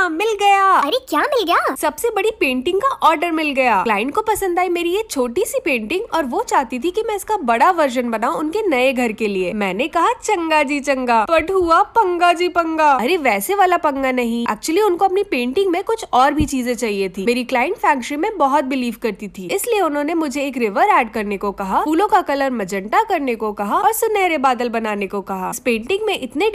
हाँ मिल गया अरे क्या मिल गया सबसे बड़ी पेंटिंग का ऑर्डर मिल गया क्लाइंट को पसंद आई मेरी ये छोटी सी पेंटिंग और वो चाहती थी कि मैं इसका बड़ा वर्जन बनाऊं उनके नए घर के लिए मैंने कहा चंगा जी चंगा बट हुआ पंगा जी पंगा अरे वैसे वाला पंगा नहीं एक्चुअली उनको अपनी पेंटिंग में कुछ और भी चीजें चाहिए थी मेरी क्लाइंट फैक्ट्री में बहुत बिलीव करती थी इसलिए उन्होंने मुझे एक रिवर एड करने को कहा फूलों का कलर मजंटा करने को कहा और सुनहरे बादल बनाने को कहा पेंटिंग में इतने